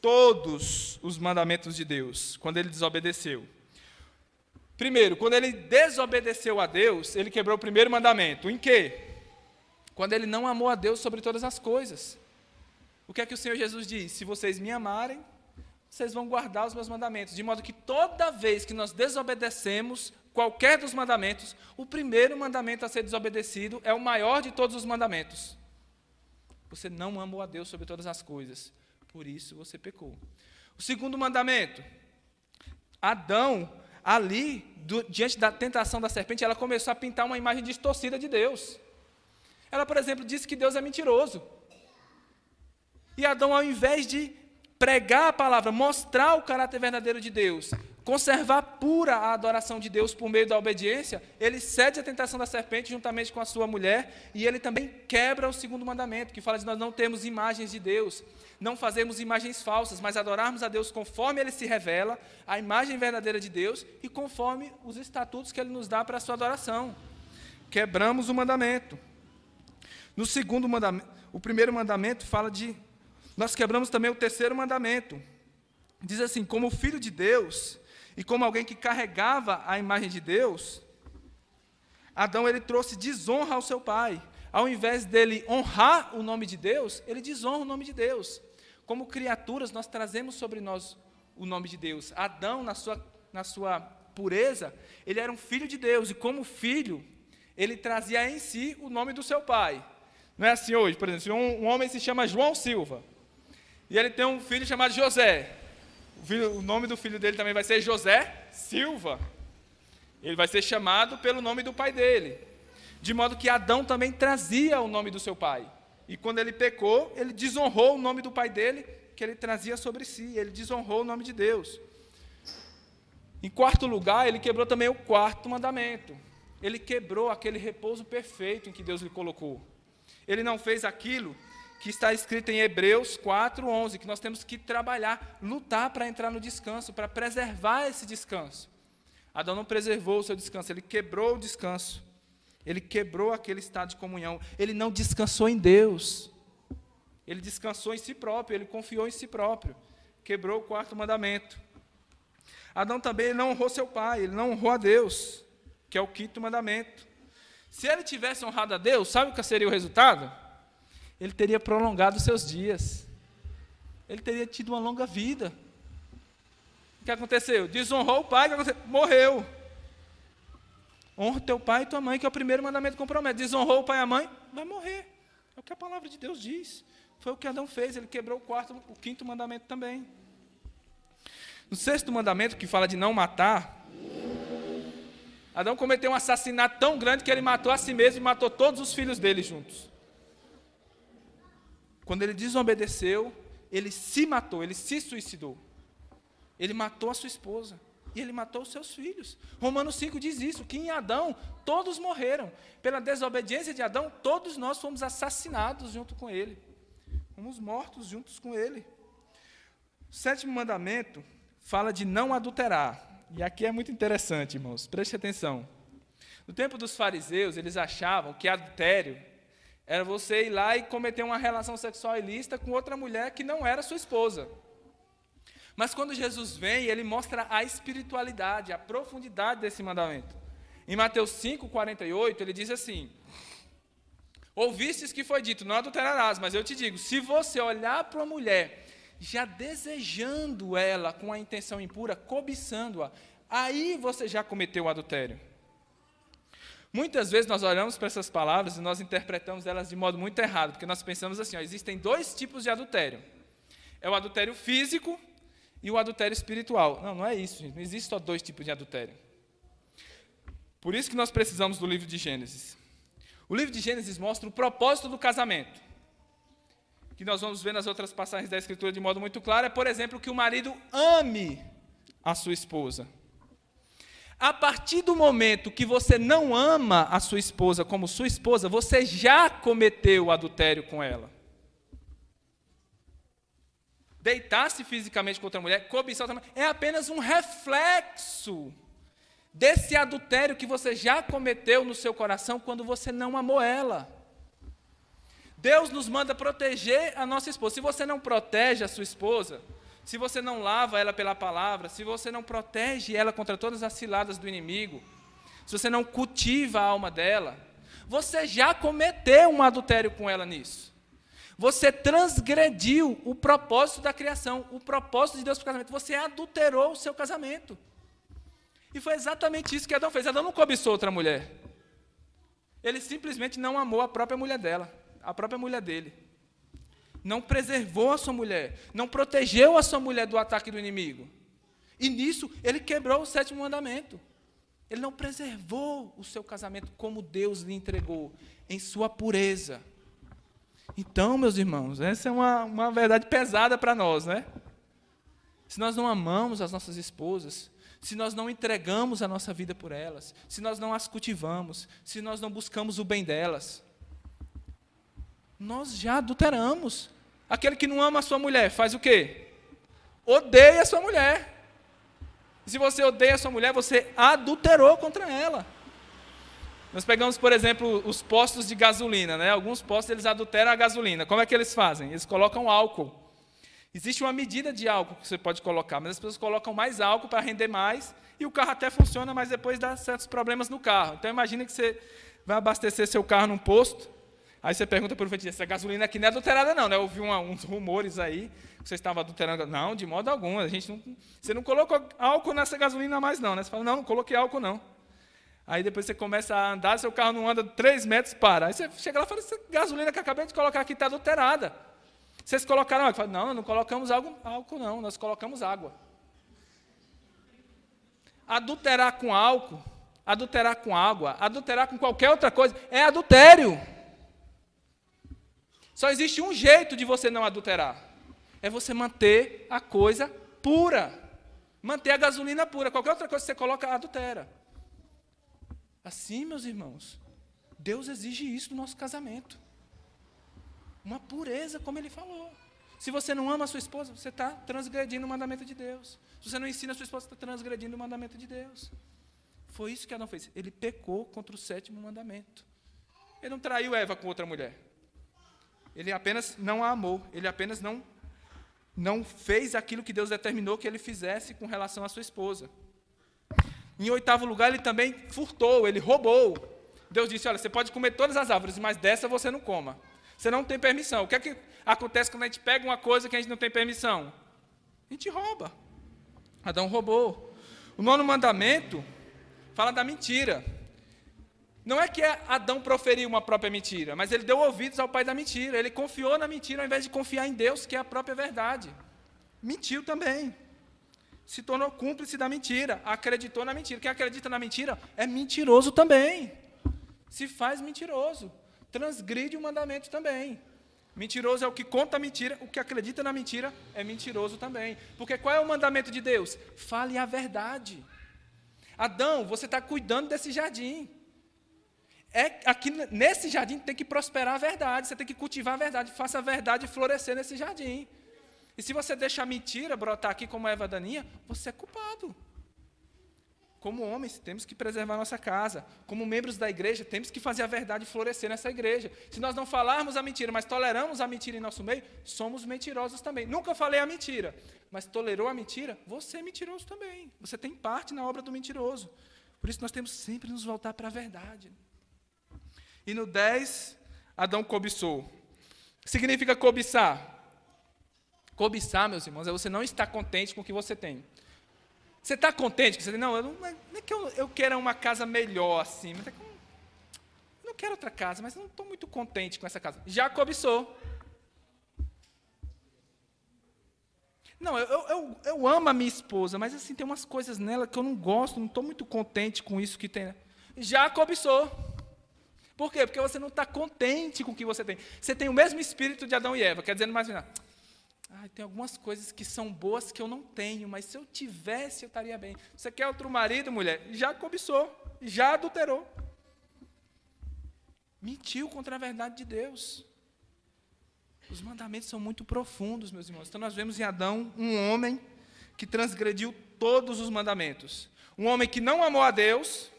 todos os mandamentos de Deus quando ele desobedeceu. Primeiro, quando ele desobedeceu a Deus, ele quebrou o primeiro mandamento. Em quê? Quando ele não amou a Deus sobre todas as coisas. O que é que o Senhor Jesus diz? Se vocês me amarem, vocês vão guardar os meus mandamentos. De modo que toda vez que nós desobedecemos, qualquer dos mandamentos, o primeiro mandamento a ser desobedecido é o maior de todos os mandamentos. Você não amou a Deus sobre todas as coisas, por isso você pecou. O segundo mandamento, Adão, ali, do, diante da tentação da serpente, ela começou a pintar uma imagem distorcida de Deus. Ela, por exemplo, disse que Deus é mentiroso. E Adão, ao invés de pregar a palavra, mostrar o caráter verdadeiro de Deus, conservar pura a adoração de Deus por meio da obediência, ele cede à tentação da serpente juntamente com a sua mulher, e ele também quebra o segundo mandamento, que fala de nós não termos imagens de Deus, não fazemos imagens falsas, mas adorarmos a Deus conforme ele se revela, a imagem verdadeira de Deus e conforme os estatutos que ele nos dá para a sua adoração. Quebramos o mandamento. No segundo mandamento, o primeiro mandamento fala de nós quebramos também o terceiro mandamento. Diz assim: como filho de Deus, e como alguém que carregava a imagem de Deus, Adão ele trouxe desonra ao seu pai. Ao invés dele honrar o nome de Deus, ele desonra o nome de Deus. Como criaturas, nós trazemos sobre nós o nome de Deus. Adão, na sua, na sua pureza, ele era um filho de Deus, e como filho, ele trazia em si o nome do seu pai. Não é assim hoje, por exemplo, um, um homem se chama João Silva, e ele tem um filho chamado José filho, o nome do filho dele também vai ser José Silva. Ele vai ser chamado pelo nome do pai dele. De modo que Adão também trazia o nome do seu pai. E quando ele pecou, ele desonrou o nome do pai dele, que ele trazia sobre si. Ele desonrou o nome de Deus. Em quarto lugar, ele quebrou também o quarto mandamento. Ele quebrou aquele repouso perfeito em que Deus lhe colocou. Ele não fez aquilo que está escrita em Hebreus 4:11, que nós temos que trabalhar, lutar para entrar no descanso, para preservar esse descanso. Adão não preservou o seu descanso, ele quebrou o descanso. Ele quebrou aquele estado de comunhão. Ele não descansou em Deus. Ele descansou em si próprio, ele confiou em si próprio. Quebrou o quarto mandamento. Adão também não honrou seu pai, ele não honrou a Deus, que é o quinto mandamento. Se ele tivesse honrado a Deus, sabe o que seria o resultado? ele teria prolongado seus dias, ele teria tido uma longa vida. O que aconteceu? Desonrou o pai, morreu. Honra teu pai e tua mãe, que é o primeiro mandamento compromete. Desonrou o pai e a mãe, vai morrer. É o que a palavra de Deus diz. Foi o que Adão fez, ele quebrou o quarto, o quinto mandamento também. No sexto mandamento, que fala de não matar, Adão cometeu um assassinato tão grande que ele matou a si mesmo e matou todos os filhos dele juntos. Quando ele desobedeceu, ele se matou, ele se suicidou. Ele matou a sua esposa e ele matou os seus filhos. Romanos 5 diz isso: que em Adão todos morreram. Pela desobediência de Adão, todos nós fomos assassinados junto com ele. Fomos mortos juntos com ele. O sétimo mandamento fala de não adulterar. E aqui é muito interessante, irmãos, preste atenção. No tempo dos fariseus, eles achavam que adultério era você ir lá e cometer uma relação sexual ilícita com outra mulher que não era sua esposa. Mas quando Jesus vem, ele mostra a espiritualidade, a profundidade desse mandamento. Em Mateus 5, 48, ele diz assim: Ouvistes que foi dito, não adulterarás, mas eu te digo: se você olhar para uma mulher, já desejando ela com a intenção impura, cobiçando-a, aí você já cometeu o adultério. Muitas vezes nós olhamos para essas palavras e nós interpretamos elas de modo muito errado, porque nós pensamos assim: ó, existem dois tipos de adultério. É o adultério físico e o adultério espiritual. Não, não é isso, gente. Não existe só dois tipos de adultério. Por isso que nós precisamos do livro de Gênesis. O livro de Gênesis mostra o propósito do casamento. Que nós vamos ver nas outras passagens da Escritura de modo muito claro, é, por exemplo, que o marido ame a sua esposa. A partir do momento que você não ama a sua esposa como sua esposa, você já cometeu o adultério com ela. Deitar-se fisicamente com outra mulher, cobiçar outra mulher, é apenas um reflexo desse adultério que você já cometeu no seu coração quando você não amou ela. Deus nos manda proteger a nossa esposa. Se você não protege a sua esposa, se você não lava ela pela palavra, se você não protege ela contra todas as ciladas do inimigo, se você não cultiva a alma dela, você já cometeu um adultério com ela nisso. Você transgrediu o propósito da criação, o propósito de Deus para o casamento. Você adulterou o seu casamento. E foi exatamente isso que Adão fez. Adão não cobiçou outra mulher. Ele simplesmente não amou a própria mulher dela, a própria mulher dele não preservou a sua mulher, não protegeu a sua mulher do ataque do inimigo. E nisso ele quebrou o sétimo mandamento. Ele não preservou o seu casamento como Deus lhe entregou, em sua pureza. Então, meus irmãos, essa é uma, uma verdade pesada para nós, né? Se nós não amamos as nossas esposas, se nós não entregamos a nossa vida por elas, se nós não as cultivamos, se nós não buscamos o bem delas, nós já adulteramos. Aquele que não ama a sua mulher faz o quê? Odeia a sua mulher. Se você odeia a sua mulher, você adulterou contra ela. Nós pegamos, por exemplo, os postos de gasolina, né? Alguns postos eles adulteram a gasolina. Como é que eles fazem? Eles colocam álcool. Existe uma medida de álcool que você pode colocar, mas as pessoas colocam mais álcool para render mais e o carro até funciona, mas depois dá certos problemas no carro. Então imagine que você vai abastecer seu carro num posto Aí você pergunta para o profetista, essa gasolina aqui não é adulterada não, né? Eu ouvi uma, uns rumores aí, que você estava adulterando. Não, de modo algum, a gente não, você não colocou álcool nessa gasolina mais não, né? Você fala, não, não coloquei álcool não. Aí depois você começa a andar, seu carro não anda 3 metros, para. Aí você chega lá e fala, essa gasolina que eu acabei de colocar aqui está adulterada. Vocês colocaram álcool? não, não colocamos álcool não, nós colocamos água. Adulterar com álcool adulterar com água, adulterar com qualquer outra coisa, é adultério. Só existe um jeito de você não adulterar: é você manter a coisa pura. Manter a gasolina pura. Qualquer outra coisa que você coloca, adultera. Assim, meus irmãos, Deus exige isso do nosso casamento. Uma pureza, como ele falou. Se você não ama a sua esposa, você está transgredindo o mandamento de Deus. Se você não ensina a sua esposa, você está transgredindo o mandamento de Deus. Foi isso que Adão fez. Ele pecou contra o sétimo mandamento. Ele não traiu Eva com outra mulher. Ele apenas não a amou, ele apenas não não fez aquilo que Deus determinou que ele fizesse com relação à sua esposa. Em oitavo lugar, ele também furtou, ele roubou. Deus disse: Olha, você pode comer todas as árvores, mas dessa você não coma. Você não tem permissão. O que é que acontece quando a gente pega uma coisa que a gente não tem permissão? A gente rouba. Adão roubou. O nono mandamento fala da mentira. Não é que é Adão proferiu uma própria mentira, mas ele deu ouvidos ao pai da mentira. Ele confiou na mentira ao invés de confiar em Deus, que é a própria verdade. Mentiu também. Se tornou cúmplice da mentira, acreditou na mentira. Quem acredita na mentira é mentiroso também. Se faz mentiroso. Transgride o mandamento também. Mentiroso é o que conta a mentira, o que acredita na mentira é mentiroso também. Porque qual é o mandamento de Deus? Fale a verdade. Adão, você está cuidando desse jardim é aqui nesse jardim tem que prosperar a verdade, você tem que cultivar a verdade, faça a verdade florescer nesse jardim. E se você deixa a mentira brotar aqui como Eva Daninha, você é culpado. Como homens, temos que preservar a nossa casa. Como membros da igreja, temos que fazer a verdade florescer nessa igreja. Se nós não falarmos a mentira, mas toleramos a mentira em nosso meio, somos mentirosos também. Nunca falei a mentira, mas tolerou a mentira, você é mentiroso também. Você tem parte na obra do mentiroso. Por isso, nós temos sempre nos voltar para a verdade. E no 10, Adão cobiçou. Significa cobiçar? Cobiçar, meus irmãos, é você não estar contente com o que você tem. Você está contente? Você não, eu não, não é que eu, eu quero uma casa melhor assim, mas é que eu não quero outra casa, mas eu não estou muito contente com essa casa. Já cobiçou. Não, eu, eu, eu amo a minha esposa, mas assim, tem umas coisas nela que eu não gosto, não estou muito contente com isso que tem. Já cobiçou. Por quê? Porque você não está contente com o que você tem. Você tem o mesmo espírito de Adão e Eva, quer dizer, mais nada. tem algumas coisas que são boas que eu não tenho, mas se eu tivesse, eu estaria bem. Você quer outro marido, mulher? Já cobiçou, já adulterou. Mentiu contra a verdade de Deus. Os mandamentos são muito profundos, meus irmãos. Então, nós vemos em Adão um homem que transgrediu todos os mandamentos. Um homem que não amou a Deus,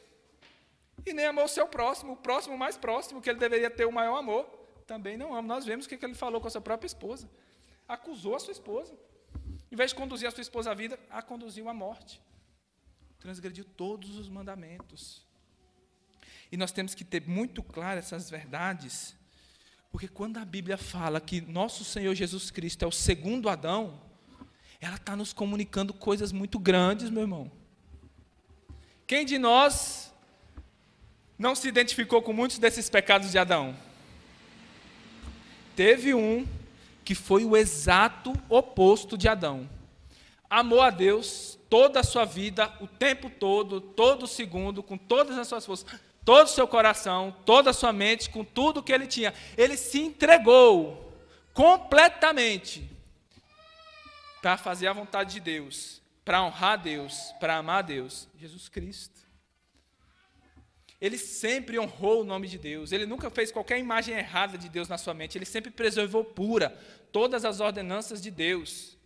e nem amou o seu próximo, o próximo mais próximo, que ele deveria ter o maior amor, também não ama. Nós vemos o que ele falou com a sua própria esposa. Acusou a sua esposa. Em vez de conduzir a sua esposa à vida, a conduziu à morte. Transgrediu todos os mandamentos. E nós temos que ter muito claro essas verdades, porque quando a Bíblia fala que nosso Senhor Jesus Cristo é o segundo Adão, ela está nos comunicando coisas muito grandes, meu irmão. Quem de nós não se identificou com muitos desses pecados de Adão. Teve um que foi o exato oposto de Adão. Amou a Deus toda a sua vida, o tempo todo, todo segundo, com todas as suas forças, todo o seu coração, toda a sua mente, com tudo que ele tinha. Ele se entregou completamente para fazer a vontade de Deus, para honrar Deus, para amar Deus. Jesus Cristo. Ele sempre honrou o nome de Deus. Ele nunca fez qualquer imagem errada de Deus na sua mente. Ele sempre preservou pura todas as ordenanças de Deus.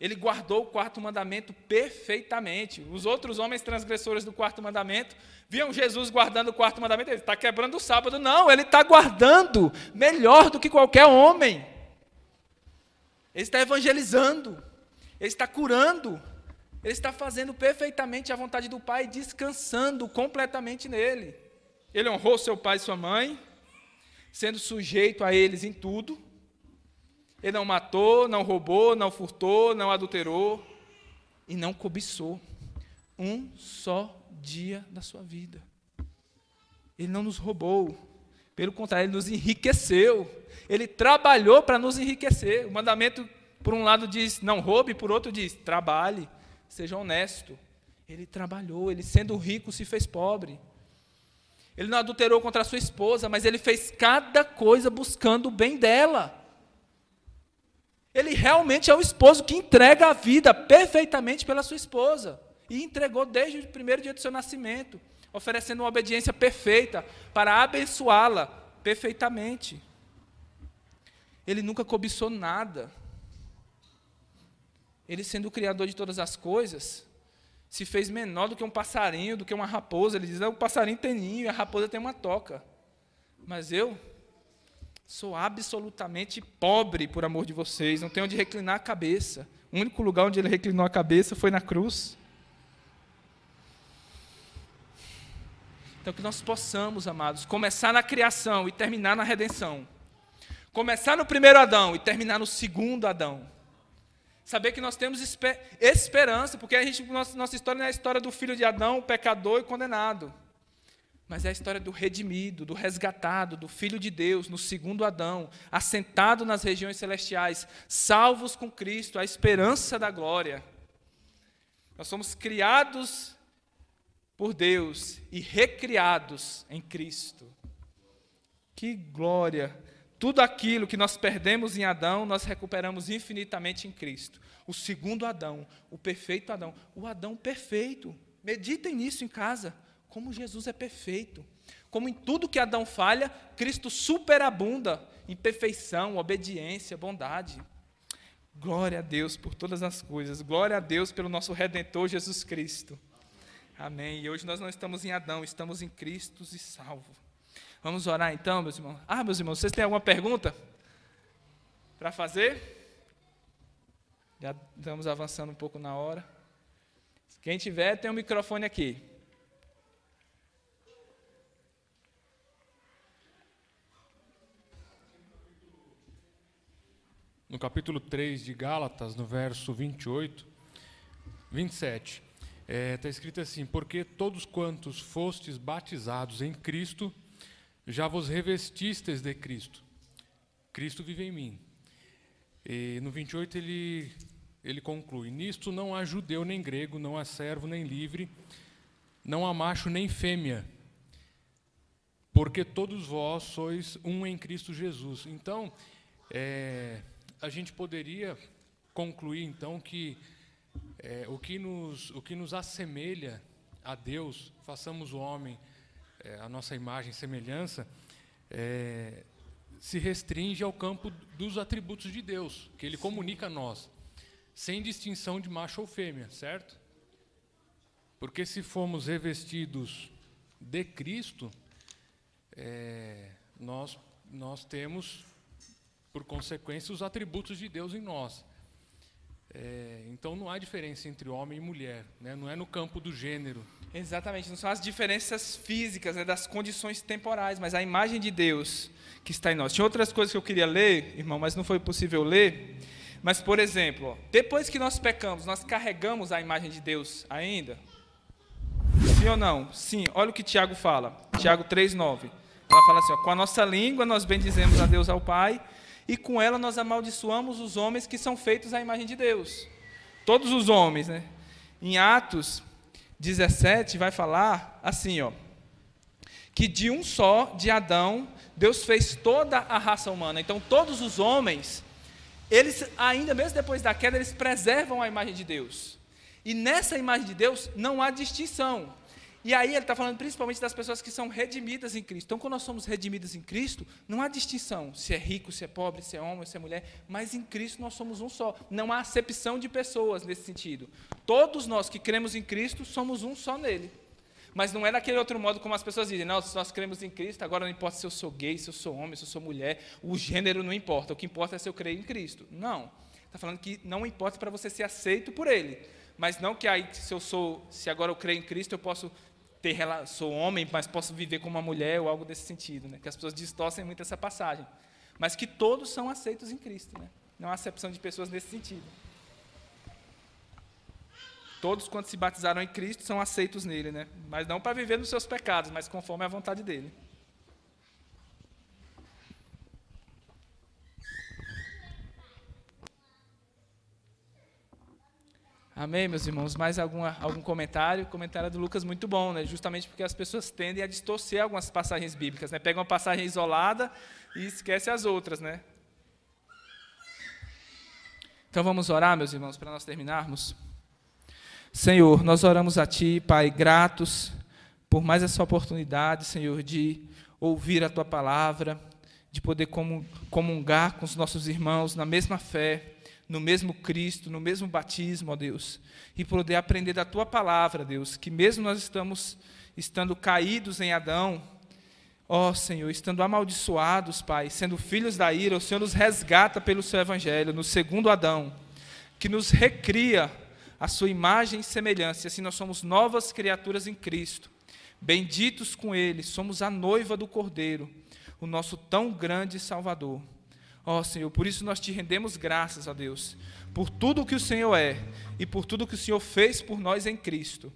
Ele guardou o quarto mandamento perfeitamente. Os outros homens transgressores do quarto mandamento viam Jesus guardando o quarto mandamento. Ele está quebrando o sábado. Não, ele está guardando melhor do que qualquer homem. Ele está evangelizando. Ele está curando. Ele está fazendo perfeitamente a vontade do Pai, descansando completamente nele. Ele honrou seu pai e sua mãe, sendo sujeito a eles em tudo. Ele não matou, não roubou, não furtou, não adulterou e não cobiçou um só dia da sua vida. Ele não nos roubou, pelo contrário, ele nos enriqueceu. Ele trabalhou para nos enriquecer. O mandamento, por um lado, diz não roube, por outro, diz trabalhe seja honesto. Ele trabalhou, ele sendo rico se fez pobre. Ele não adulterou contra a sua esposa, mas ele fez cada coisa buscando o bem dela. Ele realmente é o esposo que entrega a vida perfeitamente pela sua esposa. E entregou desde o primeiro dia do seu nascimento, oferecendo uma obediência perfeita para abençoá-la perfeitamente. Ele nunca cobiçou nada. Ele, sendo o Criador de todas as coisas, se fez menor do que um passarinho, do que uma raposa. Ele diz: ah, o passarinho tem ninho e a raposa tem uma toca. Mas eu sou absolutamente pobre por amor de vocês, não tenho onde reclinar a cabeça. O único lugar onde ele reclinou a cabeça foi na cruz. Então, que nós possamos, amados, começar na criação e terminar na redenção. Começar no primeiro Adão e terminar no segundo Adão. Saber que nós temos esper esperança, porque a gente, nossa, nossa história não é a história do filho de Adão, pecador e condenado. Mas é a história do redimido, do resgatado, do filho de Deus, no segundo Adão, assentado nas regiões celestiais, salvos com Cristo, a esperança da glória. Nós somos criados por Deus e recriados em Cristo. Que glória! Tudo aquilo que nós perdemos em Adão, nós recuperamos infinitamente em Cristo. O segundo Adão, o perfeito Adão, o Adão perfeito. Meditem nisso em casa, como Jesus é perfeito. Como em tudo que Adão falha, Cristo superabunda em perfeição, obediência, bondade. Glória a Deus por todas as coisas. Glória a Deus pelo nosso redentor Jesus Cristo. Amém. E hoje nós não estamos em Adão, estamos em Cristo e salvo. Vamos orar então, meus irmãos. Ah, meus irmãos, vocês têm alguma pergunta para fazer? Já estamos avançando um pouco na hora. Quem tiver, tem um microfone aqui. No capítulo 3 de Gálatas, no verso 28, 27, está é, escrito assim: Porque todos quantos fostes batizados em Cristo, já vos revestistes de Cristo. Cristo vive em mim. E no 28 ele, ele conclui: Nisto não há judeu nem grego, não há servo nem livre, não há macho nem fêmea, porque todos vós sois um em Cristo Jesus. Então, é, a gente poderia concluir então que é, o, que nos, o que nos assemelha a Deus, façamos o homem é, a nossa imagem e semelhança, é, se restringe ao campo dos atributos de Deus, que ele Sim. comunica a nós, sem distinção de macho ou fêmea, certo? Porque se formos revestidos de Cristo, é, nós, nós temos, por consequência, os atributos de Deus em nós. É, então não há diferença entre homem e mulher, né? não é no campo do gênero. Exatamente, não são as diferenças físicas, né, das condições temporais, mas a imagem de Deus que está em nós. Tinha outras coisas que eu queria ler, irmão, mas não foi possível ler. Mas, por exemplo, depois que nós pecamos, nós carregamos a imagem de Deus ainda? Sim ou não? Sim, olha o que Tiago fala, Tiago 3,9. Ela fala assim: ó, com a nossa língua nós bendizemos a Deus ao Pai e com ela nós amaldiçoamos os homens que são feitos à imagem de Deus. Todos os homens, né? Em Atos 17 vai falar assim, ó, que de um só, de Adão, Deus fez toda a raça humana. Então todos os homens, eles ainda mesmo depois da queda, eles preservam a imagem de Deus. E nessa imagem de Deus não há distinção. E aí ele está falando principalmente das pessoas que são redimidas em Cristo. Então, quando nós somos redimidos em Cristo, não há distinção se é rico, se é pobre, se é homem, se é mulher, mas em Cristo nós somos um só. Não há acepção de pessoas nesse sentido. Todos nós que cremos em Cristo somos um só nele. Mas não é daquele outro modo como as pessoas dizem, não, se nós cremos em Cristo, agora não importa se eu sou gay, se eu sou homem, se eu sou mulher, o gênero não importa, o que importa é se eu creio em Cristo. Não. Está falando que não importa para você ser aceito por Ele. Mas não que aí, se eu sou, se agora eu creio em Cristo, eu posso ter sou homem, mas posso viver como uma mulher ou algo desse sentido, né? Que as pessoas distorcem muito essa passagem, mas que todos são aceitos em Cristo, né? Não há acepção de pessoas nesse sentido. Todos quando se batizaram em Cristo são aceitos nele, né? Mas não para viver nos seus pecados, mas conforme a vontade dele. Amém, meus irmãos. Mais alguma, algum comentário? O comentário do Lucas muito bom, né? Justamente porque as pessoas tendem a distorcer algumas passagens bíblicas, né? Pega uma passagem isolada e esquece as outras, né? Então vamos orar, meus irmãos, para nós terminarmos. Senhor, nós oramos a Ti, Pai, gratos por mais essa oportunidade, Senhor, de ouvir a Tua palavra, de poder comungar com os nossos irmãos na mesma fé no mesmo Cristo, no mesmo batismo, ó Deus, e poder aprender da tua palavra, Deus, que mesmo nós estamos estando caídos em Adão, ó Senhor, estando amaldiçoados, Pai, sendo filhos da ira, o Senhor nos resgata pelo seu evangelho, no segundo Adão, que nos recria a sua imagem e semelhança, e assim nós somos novas criaturas em Cristo. Benditos com ele, somos a noiva do Cordeiro, o nosso tão grande Salvador. Ó oh, Senhor, por isso nós te rendemos graças a Deus, por tudo o que o Senhor é e por tudo o que o Senhor fez por nós em Cristo.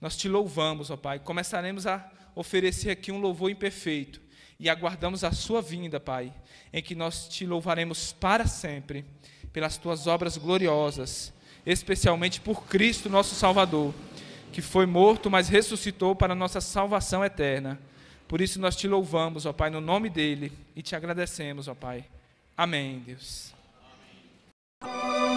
Nós te louvamos, ó oh Pai. Começaremos a oferecer aqui um louvor imperfeito e aguardamos a sua vinda, Pai, em que nós te louvaremos para sempre pelas tuas obras gloriosas, especialmente por Cristo, nosso Salvador, que foi morto, mas ressuscitou para nossa salvação eterna. Por isso nós te louvamos, ó Pai, no nome dele e te agradecemos, ó Pai. Amém, Deus. Amém.